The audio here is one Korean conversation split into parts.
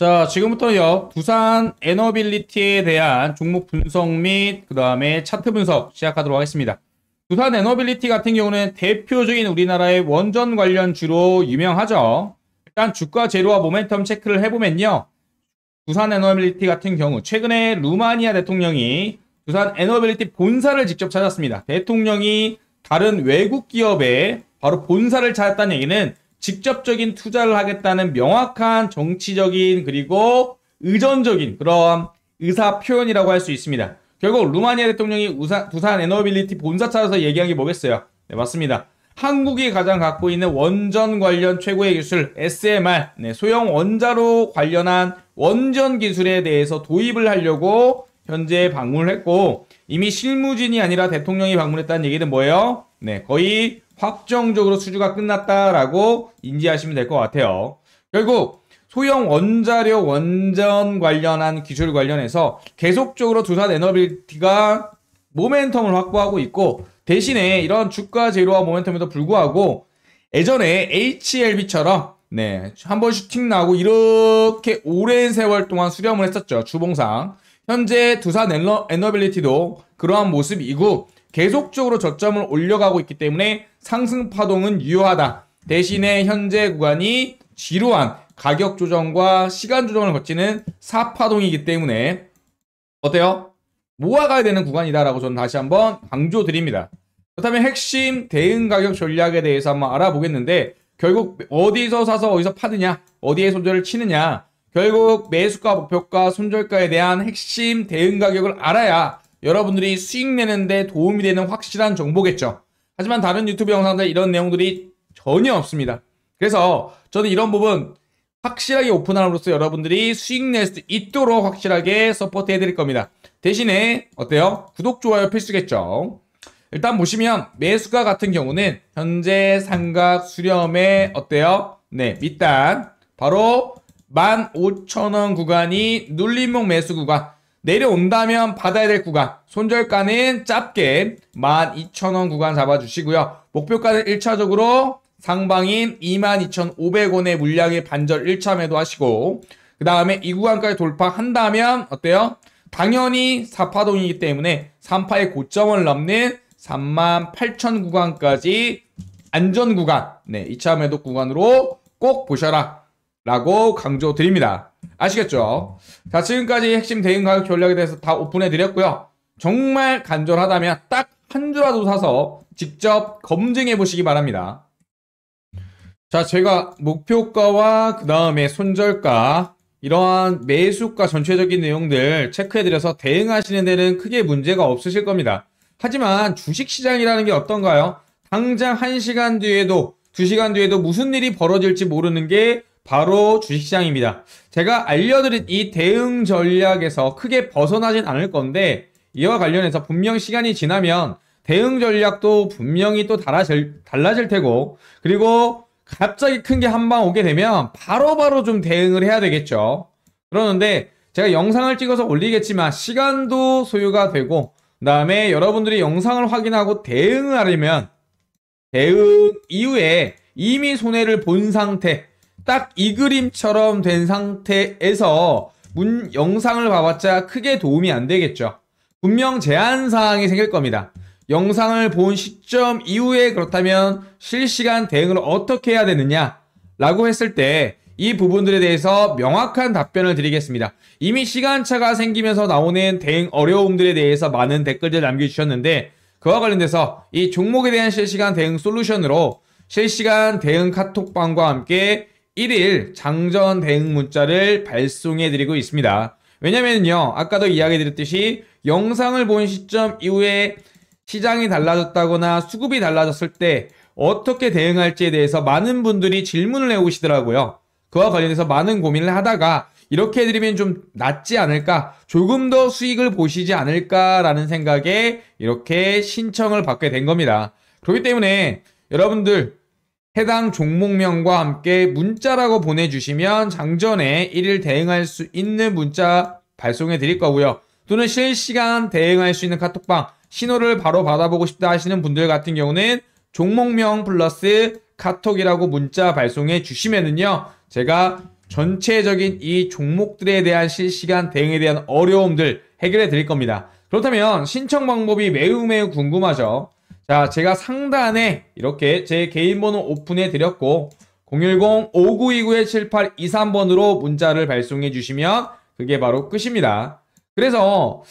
자, 지금부터는요, 두산 에너빌리티에 대한 종목 분석 및, 그 다음에 차트 분석 시작하도록 하겠습니다. 두산 에너빌리티 같은 경우는 대표적인 우리나라의 원전 관련주로 유명하죠. 일단 주가 제로와 모멘텀 체크를 해보면요. 두산 에너빌리티 같은 경우, 최근에 루마니아 대통령이 두산 에너빌리티 본사를 직접 찾았습니다. 대통령이 다른 외국 기업에 바로 본사를 찾았다는 얘기는 직접적인 투자를 하겠다는 명확한 정치적인 그리고 의존적인 그런 의사 표현이라고 할 수 있습니다. 결국 루마니아 대통령이 우사, 두산 에너빌리티 본사 차에서 얘기한 게 뭐겠어요? 네, 맞습니다. 한국이 가장 갖고 있는 원전 관련 최고의 기술 SMR, 네, 소형 원자로 관련한 원전 기술에 대해서 도입을 하려고 현재 방문을 했고 이미 실무진이 아니라 대통령이 방문했다는 얘기는 뭐예요? 네, 거의 확정적으로 수주가 끝났다라고 인지하시면 될 것 같아요. 결국 소형 원자력 원전 관련한 기술 관련해서 계속적으로 두산 에너빌티가 모멘텀을 확보하고 있고 대신에 이런 주가 제로와 모멘텀에도 불구하고 예전에 HLB처럼 네, 한 번 슈팅 나고 이렇게 오랜 세월 동안 수렴을 했었죠. 주봉상. 현재 두산 에 에너빌리티도 그러한 모습이고 계속적으로 저점을 올려가고 있기 때문에 상승 파동은 유효하다. 대신에 현재 구간이 지루한 가격 조정과 시간 조정을 거치는 사파동이기 때문에 어때요? 모아가야 되는 구간이다라고 저는 다시 한번 강조드립니다. 그렇다면 핵심 대응 가격 전략에 대해서 한번 알아보겠는데 결국 어디서 사서 어디서 파느냐 어디에 손절을 치느냐 결국 매수가 목표가 손절가에 대한 핵심 대응 가격을 알아야 여러분들이 수익 내는데 도움이 되는 확실한 정보겠죠. 하지만 다른 유튜브 영상들 이런 내용들이 전혀 없습니다. 그래서 저는 이런 부분 확실하게 오픈함으로써 여러분들이 수익 낼수 있도록 확실하게 서포트 해드릴 겁니다. 대신에 어때요? 구독, 좋아요 필수겠죠? 일단 보시면 매수가 같은 경우는 현재 삼각 수렴에 어때요? 네, 밑단 바로 15,000원 구간이 눌림목 매수 구간 내려온다면 받아야 될 구간 손절가는 짧게 12,000원 구간 잡아주시고요. 목표가는 1차적으로 상방인 22,500원의 물량의 반절 1차 매도하시고 그 다음에 이 구간까지 돌파한다면 어때요? 당연히 4파동이기 때문에 3파의 고점을 넘는 38,000 구간까지 안전 구간, 네, 2차 매도 구간으로 꼭 보셔라 라고 강조드립니다. 아시겠죠? 자, 지금까지 핵심 대응 가격 전략에 대해서 다 오픈해 드렸고요. 정말 간절하다면 딱 한 주라도 사서 직접 검증해 보시기 바랍니다. 자, 제가 목표가와 그 다음에 손절가 이러한 매수가 전체적인 내용들 체크해드려서 대응하시는 데는 크게 문제가 없으실 겁니다. 하지만 주식시장이라는 게 어떤가요? 당장 1시간 뒤에도, 2시간 뒤에도 무슨 일이 벌어질지 모르는 게 바로 주식시장입니다. 제가 알려드린 이 대응 전략에서 크게 벗어나진 않을 건데 이와 관련해서 분명 시간이 지나면 대응 전략도 분명히 또 달라질, 달라질 테고 그리고 갑자기 큰 게 한 방 오게 되면 바로바로 바로 좀 대응을 해야 되겠죠. 그러는데 제가 영상을 찍어서 올리겠지만 시간도 소요가 되고 그 다음에 여러분들이 영상을 확인하고 대응을 하려면 대응 이후에 이미 손해를 본 상태 딱이 그림처럼 된 상태에서 문 영상을 봐봤자 크게 도움이 안 되겠죠. 분명 제한사항이 생길 겁니다. 영상을 본 시점 이후에 그렇다면 실시간 대응을 어떻게 해야 되느냐 라고 했을 때 이 부분들에 대해서 명확한 답변을 드리겠습니다. 이미 시간차가 생기면서 나오는 대응 어려움들에 대해서 많은 댓글들 남겨주셨는데 그와 관련돼서 이 종목에 대한 실시간 대응 솔루션으로 실시간 대응 카톡방과 함께 1일 장전 대응 문자를 발송해 드리고 있습니다. 왜냐면요, 아까도 이야기 드렸듯이 영상을 본 시점 이후에 시장이 달라졌다거나 수급이 달라졌을 때 어떻게 대응할지에 대해서 많은 분들이 질문을 해오시더라고요. 그와 관련해서 많은 고민을 하다가 이렇게 해드리면 좀 낫지 않을까, 조금 더 수익을 보시지 않을까라는 생각에 이렇게 신청을 받게 된 겁니다. 그렇기 때문에 여러분들 해당 종목명과 함께 문자라고 보내주시면 장전에 1일 대응할 수 있는 문자 발송해 드릴 거고요. 또는 실시간 대응할 수 있는 카톡방 신호를 바로 받아보고 싶다 하시는 분들 같은 경우는 종목명 플러스 카톡이라고 문자 발송해 주시면은요. 제가 전체적인 이 종목들에 대한 실시간 대응에 대한 어려움들 해결해 드릴 겁니다. 그렇다면 신청 방법이 매우 매우 궁금하죠. 자, 제가 상단에 이렇게 제 개인 번호 오픈해 드렸고 010-5929-7823번으로 문자를 발송해 주시면 그게 바로 끝입니다. 그래서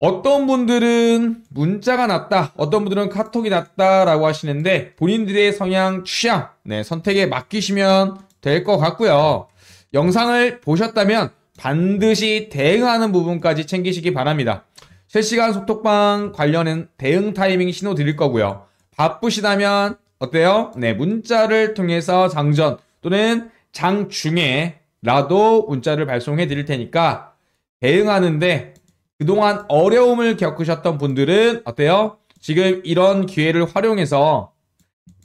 어떤 분들은 문자가 낫다, 어떤 분들은 카톡이 낫다라고 하시는데 본인들의 성향, 취향, 네, 선택에 맡기시면 될 것 같고요. 영상을 보셨다면 반드시 대응하는 부분까지 챙기시기 바랍니다. 실시간 소톡방 관련은 대응 타이밍 신호 드릴 거고요. 바쁘시다면 어때요? 네, 문자를 통해서 장전 또는 장 중에라도 문자를 발송해 드릴 테니까 대응하는데 그동안 어려움을 겪으셨던 분들은 어때요? 지금 이런 기회를 활용해서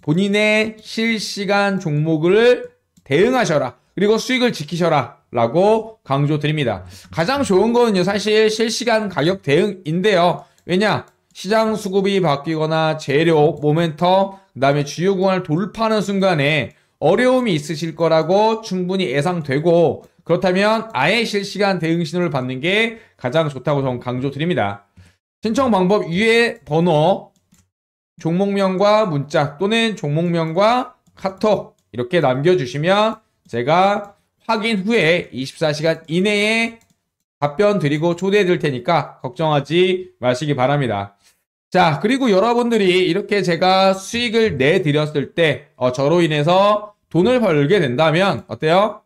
본인의 실시간 종목을 대응하셔라. 그리고 수익을 지키셔라. 라고 강조드립니다. 가장 좋은 거는요, 사실 실시간 가격 대응인데요. 왜냐? 시장 수급이 바뀌거나 재료, 모멘텀, 그 다음에 주요 공간을 돌파하는 순간에 어려움이 있으실 거라고 충분히 예상되고 그렇다면 아예 실시간 대응 신호를 받는 게 가장 좋다고 저는 강조드립니다. 신청 방법 위에 번호, 종목명과 문자 또는 종목명과 카톡 이렇게 남겨주시면 제가 확인 후에 24시간 이내에 답변 드리고 초대해 드릴 테니까 걱정하지 마시기 바랍니다. 자, 그리고 여러분들이 이렇게 제가 수익을 내드렸을 때 어, 저로 인해서 돈을 벌게 된다면 어때요?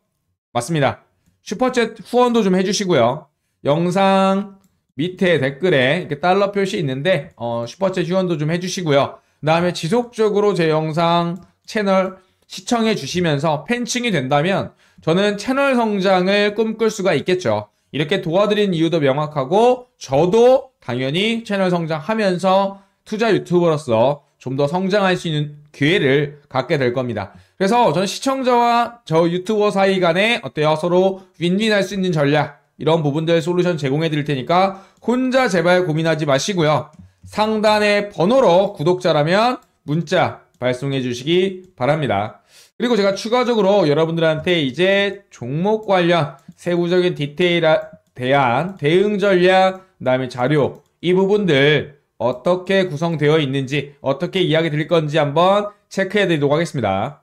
맞습니다. 슈퍼챗 후원도 좀 해주시고요. 영상 밑에 댓글에 이렇게 달러 표시 있는데 어, 슈퍼챗 후원도 좀 해주시고요. 그 다음에 지속적으로 제 영상 채널 시청해 주시면서 팬층이 된다면 저는 채널 성장을 꿈꿀 수가 있겠죠. 이렇게 도와드린 이유도 명확하고 저도 당연히 채널 성장하면서 투자 유튜버로서 좀 더 성장할 수 있는 기회를 갖게 될 겁니다. 그래서 저는 시청자와 저 유튜버 사이 간에 어때요? 서로 윈윈할 수 있는 전략 이런 부분들 솔루션 제공해 드릴 테니까 혼자 제발 고민하지 마시고요. 상단의 번호로 구독자라면 문자 발송해 주시기 바랍니다. 그리고 제가 추가적으로 여러분들한테 이제 종목 관련 세부적인 디테일에 대한 대응 전략, 그다음에 자료 이 부분들 어떻게 구성되어 있는지 어떻게 이야기 드릴 건지 한번 체크해 드리도록 하겠습니다.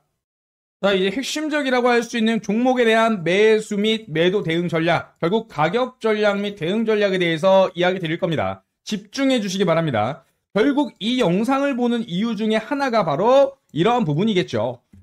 자 이제 핵심적이라고 할 수 있는 종목에 대한 매수 및 매도 대응 전략 결국 가격 전략 및 대응 전략에 대해서 이야기 드릴 겁니다. 집중해 주시기 바랍니다. 결국 이 영상을 보는 이유 중에 하나가 바로 이러한 부분이겠죠.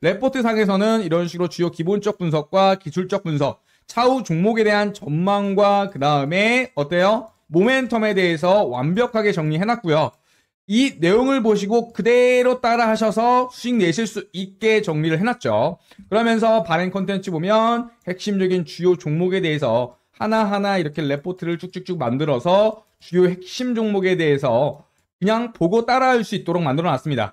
레포트 상에서는 이런 식으로 주요 기본적 분석과 기술적 분석, 차후 종목에 대한 전망과 그 다음에 어때요? 모멘텀에 대해서 완벽하게 정리해놨고요. 이 내용을 보시고 그대로 따라 하셔서 수익 내실 수 있게 정리를 해놨죠. 그러면서 발행 컨텐츠 보면 핵심적인 주요 종목에 대해서 하나하나 이렇게 레포트를 쭉쭉쭉 만들어서 주요 핵심 종목에 대해서 그냥 보고 따라할 수 있도록 만들어 놨습니다.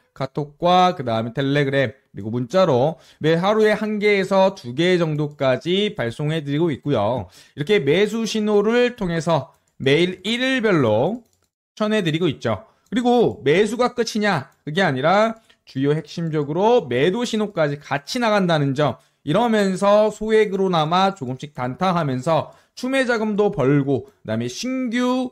카톡과 그 다음에 텔레그램 그리고 문자로 매 하루에 한 개에서 두 개 정도까지 발송해드리고 있고요. 이렇게 매수 신호를 통해서 매일 일일별로 추천해드리고 있죠. 그리고 매수가 끝이냐 그게 아니라 주요 핵심적으로 매도 신호까지 같이 나간다는 점 이러면서 소액으로나마 조금씩 단타하면서 추매 자금도 벌고 그다음에 신규